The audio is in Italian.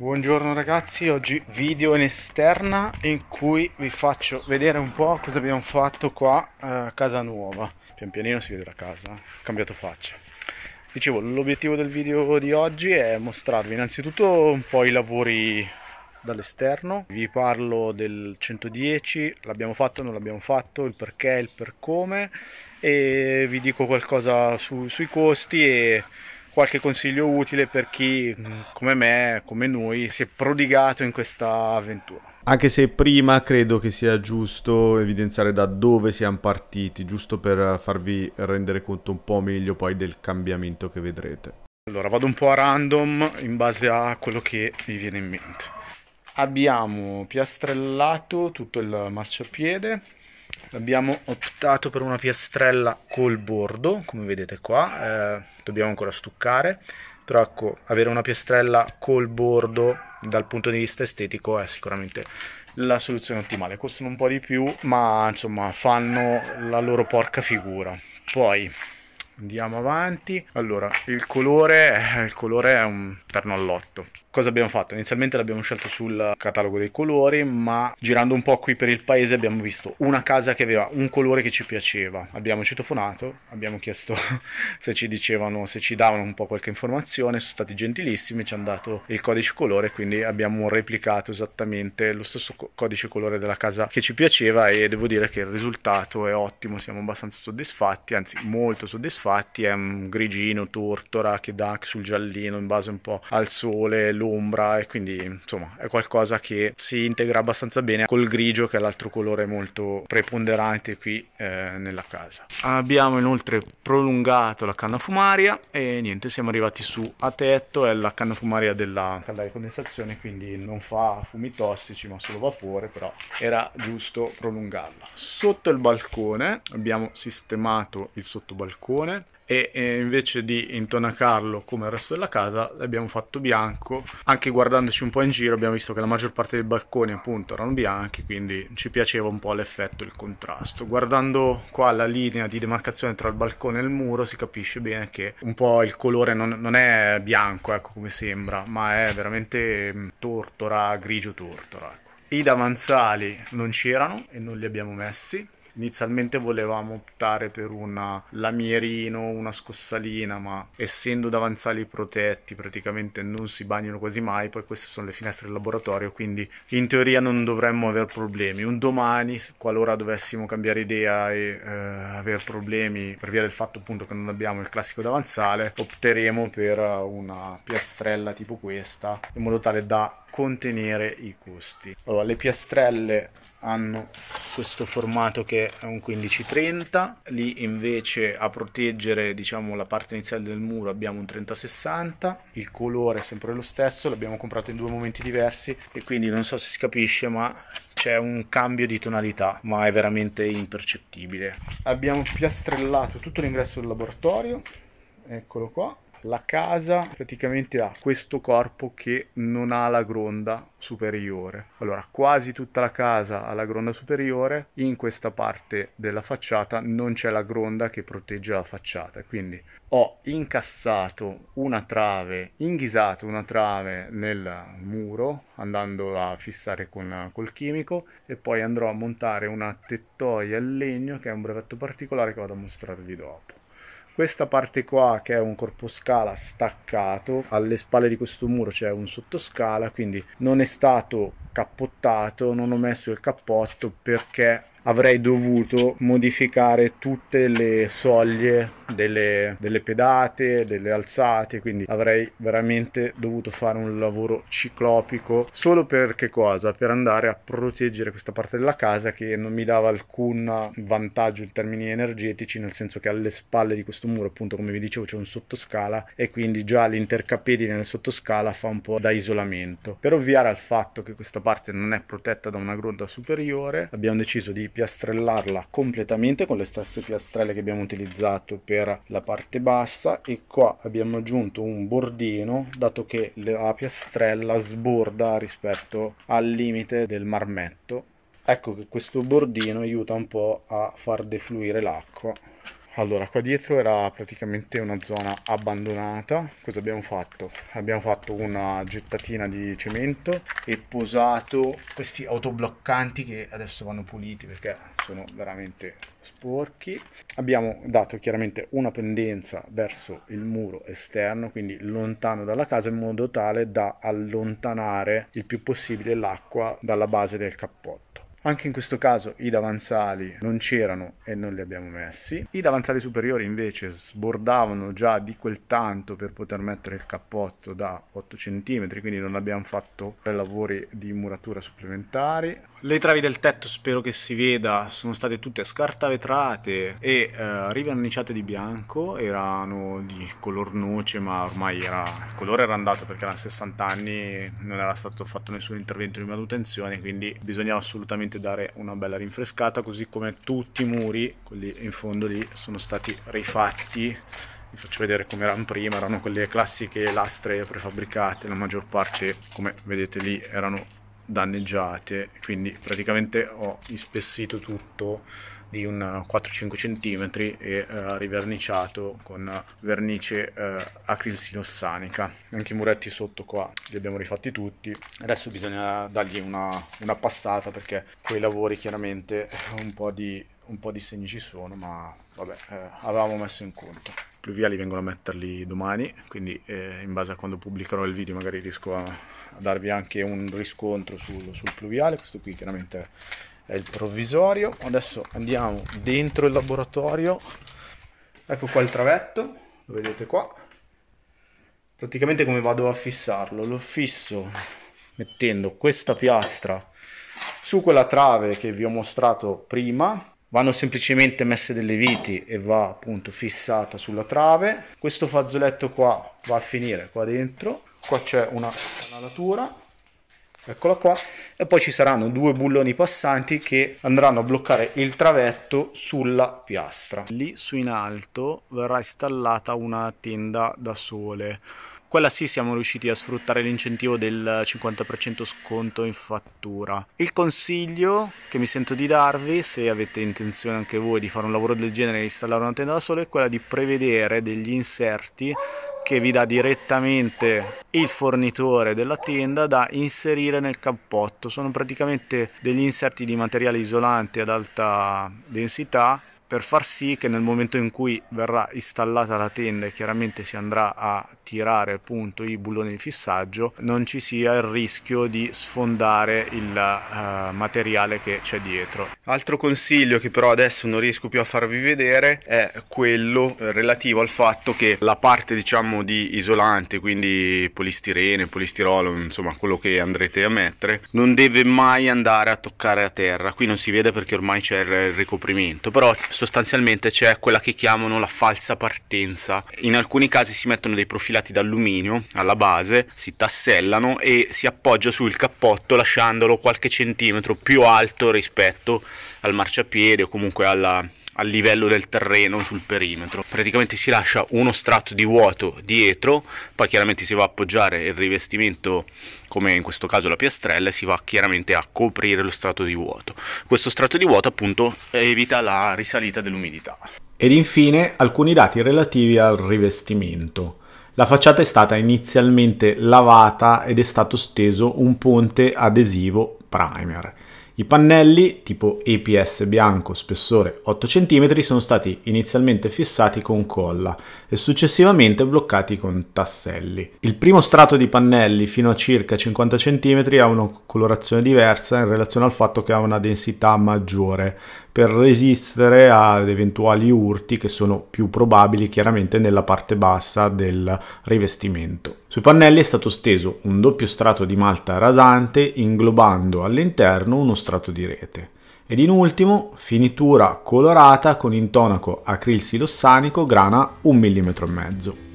Buongiorno ragazzi, oggi video in esterna in cui vi faccio vedere un po' cosa abbiamo fatto qua a eh, casa nuova. Pian pianino si vede la casa, eh. ho cambiato faccia. Dicevo, l'obiettivo del video di oggi è mostrarvi innanzitutto un po' i lavori dall'esterno. Vi parlo del 110, l'abbiamo fatto, o non l'abbiamo fatto, il perché, il per come e vi dico qualcosa su, sui costi e qualche consiglio utile per chi, mm, come me, come noi, si è prodigato in questa avventura. Anche se prima credo che sia giusto evidenziare da dove siamo partiti, giusto per farvi rendere conto un po' meglio poi del cambiamento che vedrete. Allora vado un po' a random in base a quello che mi viene in mente. Abbiamo piastrellato tutto il marciapiede, abbiamo optato per una piastrella col bordo come vedete qua eh, dobbiamo ancora stuccare però ecco avere una piastrella col bordo dal punto di vista estetico è sicuramente la soluzione ottimale costano un po' di più ma insomma fanno la loro porca figura poi andiamo avanti allora il colore, eh, il colore è un perno all'otto Cosa abbiamo fatto? Inizialmente l'abbiamo scelto sul catalogo dei colori, ma girando un po' qui per il paese abbiamo visto una casa che aveva un colore che ci piaceva. Abbiamo citofonato, abbiamo chiesto se ci dicevano, se ci davano un po' qualche informazione, sono stati gentilissimi, ci hanno dato il codice colore, quindi abbiamo replicato esattamente lo stesso codice colore della casa che ci piaceva e devo dire che il risultato è ottimo, siamo abbastanza soddisfatti, anzi molto soddisfatti, è un grigino, tortora che dà sul giallino in base un po' al sole, nell'ombra e quindi insomma è qualcosa che si integra abbastanza bene col grigio che è l'altro colore molto preponderante qui eh, nella casa. Abbiamo inoltre prolungato la canna fumaria e niente siamo arrivati su a tetto, è la canna fumaria della calda di condensazione quindi non fa fumi tossici ma solo vapore però era giusto prolungarla. Sotto il balcone abbiamo sistemato il sottobalcone e, e invece di intonacarlo come il resto della casa l'abbiamo fatto bianco anche guardandoci un po' in giro abbiamo visto che la maggior parte dei balconi appunto erano bianchi quindi ci piaceva un po' l'effetto il contrasto guardando qua la linea di demarcazione tra il balcone e il muro si capisce bene che un po' il colore non, non è bianco ecco come sembra ma è veramente mm, tortora grigio tortora ecco. I davanzali non c'erano e non li abbiamo messi. Inizialmente volevamo optare per una lamierino, una scossalina, ma essendo davanzali protetti praticamente non si bagnano quasi mai, poi queste sono le finestre del laboratorio, quindi in teoria non dovremmo avere problemi. Un domani, qualora dovessimo cambiare idea e eh, avere problemi per via del fatto appunto che non abbiamo il classico davanzale, opteremo per una piastrella tipo questa, in modo tale da contenere i costi. Allora, le piastrelle hanno questo formato che è un 1530, lì invece a proteggere diciamo, la parte iniziale del muro abbiamo un 3060, il colore è sempre lo stesso, l'abbiamo comprato in due momenti diversi e quindi non so se si capisce ma c'è un cambio di tonalità ma è veramente impercettibile. Abbiamo piastrellato tutto l'ingresso del laboratorio, eccolo qua, la casa praticamente ha questo corpo che non ha la gronda superiore. Allora, quasi tutta la casa ha la gronda superiore, in questa parte della facciata non c'è la gronda che protegge la facciata, quindi ho incassato una trave, inghisato una trave nel muro, andando a fissare con, col chimico e poi andrò a montare una tettoia in legno che è un brevetto particolare che vado a mostrarvi dopo questa parte qua che è un corpo scala staccato alle spalle di questo muro c'è un sottoscala quindi non è stato cappottato non ho messo il cappotto perché avrei dovuto modificare tutte le soglie delle, delle, pedate, delle alzate, quindi avrei veramente dovuto fare un lavoro ciclopico solo per che cosa? Per andare a proteggere questa parte della casa che non mi dava alcun vantaggio in termini energetici, nel senso che alle spalle di questo muro, appunto come vi dicevo, c'è un sottoscala e quindi già l'intercapedine nel sottoscala fa un po' da isolamento. Per ovviare al fatto che questa parte non è protetta da una gronda superiore, abbiamo deciso di piastrellarla completamente con le stesse piastrelle che abbiamo utilizzato per la parte bassa e qua abbiamo aggiunto un bordino dato che la piastrella sborda rispetto al limite del marmetto ecco che questo bordino aiuta un po' a far defluire l'acqua allora, qua dietro era praticamente una zona abbandonata. Cosa abbiamo fatto? Abbiamo fatto una gettatina di cemento e posato questi autobloccanti che adesso vanno puliti perché sono veramente sporchi. Abbiamo dato chiaramente una pendenza verso il muro esterno, quindi lontano dalla casa, in modo tale da allontanare il più possibile l'acqua dalla base del cappotto. Anche in questo caso i davanzali non c'erano e non li abbiamo messi. I davanzali superiori invece sbordavano già di quel tanto per poter mettere il cappotto da 8 cm, quindi non abbiamo fatto tre lavori di muratura supplementari. Le travi del tetto spero che si veda, sono state tutte scartavetrate e eh, riverniciate di bianco, erano di color noce ma ormai era, il colore era andato perché erano 60 anni, non era stato fatto nessun intervento di manutenzione, quindi bisognava assolutamente sicuramente dare una bella rinfrescata così come tutti i muri quelli in fondo lì sono stati rifatti vi faccio vedere come erano prima erano quelle classiche lastre prefabbricate la maggior parte come vedete lì erano danneggiate quindi praticamente ho ispessito tutto di un 4-5 cm e eh, riverniciato con vernice eh, acrilsinossanica. Anche i muretti sotto qua li abbiamo rifatti tutti. Adesso bisogna dargli una, una passata perché quei lavori chiaramente un po' di, un po di segni ci sono, ma vabbè, eh, avevamo messo in conto pluviali vengono a metterli domani, quindi eh, in base a quando pubblicherò il video magari riesco a, a darvi anche un riscontro sul, sul, pluviale, questo qui chiaramente è il provvisorio. Adesso andiamo dentro il laboratorio, ecco qua il travetto, lo vedete qua. Praticamente come vado a fissarlo? Lo fisso mettendo questa piastra su quella trave che vi ho mostrato prima vanno semplicemente messe delle viti e va appunto fissata sulla trave questo fazzoletto qua va a finire qua dentro qua c'è una scanalatura eccola qua e poi ci saranno due bulloni passanti che andranno a bloccare il travetto sulla piastra lì su in alto verrà installata una tenda da sole quella sì siamo riusciti a sfruttare l'incentivo del 50% sconto in fattura. Il consiglio che mi sento di darvi, se avete intenzione anche voi di fare un lavoro del genere e installare una tenda da sole, è quella di prevedere degli inserti che vi dà direttamente il fornitore della tenda da inserire nel cappotto. Sono praticamente degli inserti di materiale isolante ad alta densità per far sì che nel momento in cui verrà installata la tenda e chiaramente si andrà a tirare appunto i bulloni di fissaggio non ci sia il rischio di sfondare il uh, materiale che c'è dietro. Altro consiglio che però adesso non riesco più a farvi vedere è quello eh, relativo al fatto che la parte diciamo di isolante quindi polistirene, polistirolo insomma quello che andrete a mettere non deve mai andare a toccare a terra qui non si vede perché ormai c'è il ricoprimento però sostanzialmente c'è quella che chiamano la falsa partenza in alcuni casi si mettono dei profilati legati d'alluminio alla base, si tassellano e si appoggia sul cappotto lasciandolo qualche centimetro più alto rispetto al marciapiede o comunque alla, al livello del terreno sul perimetro. Praticamente si lascia uno strato di vuoto dietro, poi chiaramente si va a appoggiare il rivestimento come in questo caso la piastrella e si va chiaramente a coprire lo strato di vuoto. Questo strato di vuoto appunto evita la risalita dell'umidità. Ed infine alcuni dati relativi al rivestimento. La facciata è stata inizialmente lavata ed è stato steso un ponte adesivo primer. I pannelli, tipo EPS bianco spessore 8 cm, sono stati inizialmente fissati con colla e successivamente bloccati con tasselli. Il primo strato di pannelli, fino a circa 50 cm, ha una colorazione diversa in relazione al fatto che ha una densità maggiore per resistere ad eventuali urti che sono più probabili chiaramente nella parte bassa del rivestimento. Sui pannelli è stato steso un doppio strato di malta rasante inglobando all'interno uno strato di rete. Ed in ultimo finitura colorata con intonaco acrilsilossanico grana 1,5 mm.